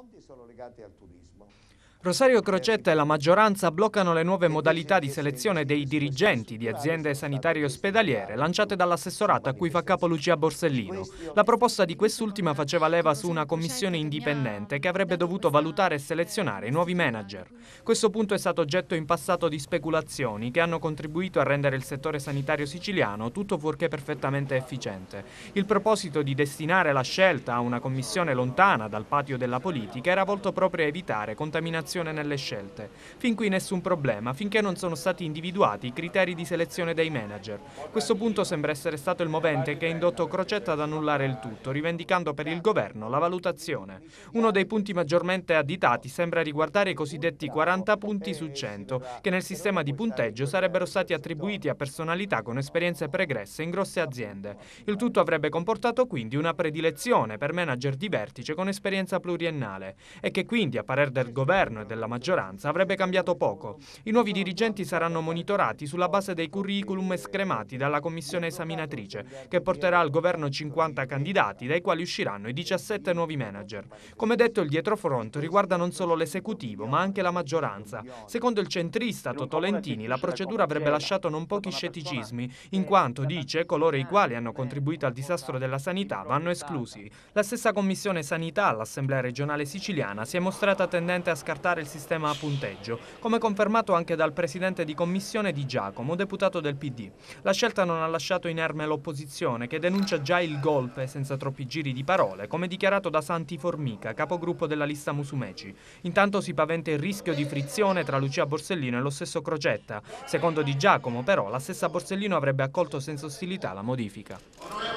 fondi sono legati al turismo. Rosario Crocetta e la maggioranza bloccano le nuove modalità di selezione dei dirigenti di aziende sanitarie ospedaliere lanciate dall'assessorato a cui fa capo Lucia Borsellino. La proposta di quest'ultima faceva leva su una commissione indipendente che avrebbe dovuto valutare e selezionare i nuovi manager. Questo punto è stato oggetto in passato di speculazioni che hanno contribuito a rendere il settore sanitario siciliano tutto fuorché perfettamente efficiente. Il proposito di destinare la scelta a una commissione lontana dal patio della politica politica era volto proprio a evitare contaminazione nelle scelte. Fin qui nessun problema, finché non sono stati individuati i criteri di selezione dei manager. Questo punto sembra essere stato il movente che ha indotto Crocetta ad annullare il tutto, rivendicando per il governo la valutazione. Uno dei punti maggiormente additati sembra riguardare i cosiddetti 40 punti su 100, che nel sistema di punteggio sarebbero stati attribuiti a personalità con esperienze pregresse in grosse aziende. Il tutto avrebbe comportato quindi una predilezione per manager di vertice con esperienza pluriennale nazionale e che quindi, a parer del governo e della maggioranza, avrebbe cambiato poco. I nuovi dirigenti saranno monitorati sulla base dei curriculum escremati dalla commissione esaminatrice, che porterà al governo 50 candidati, dai quali usciranno i 17 nuovi manager. Come detto, il dietrofront riguarda non solo l'esecutivo, ma anche la maggioranza. Secondo il centrista Totò Lentini, la procedura avrebbe lasciato non pochi scetticismi, in quanto, dice, coloro i quali hanno contribuito al disastro della sanità vanno esclusi. La stessa Commissione Sanità all'Assemblea regionale siciliana si è mostrata tendente a scartare il sistema a punteggio, come confermato anche dal presidente di commissione Di Giacomo, deputato del PD. La scelta non ha lasciato inerme l'opposizione, che denuncia già il golpe senza troppi giri di parole, come dichiarato da Santi Formica, capogruppo della lista Musumeci. Intanto si paventa il rischio di frizione tra Lucia Borsellino e lo stesso Crocetta. Secondo Di Giacomo, però, la stessa Borsellino avrebbe accolto senza ostilità la modifica.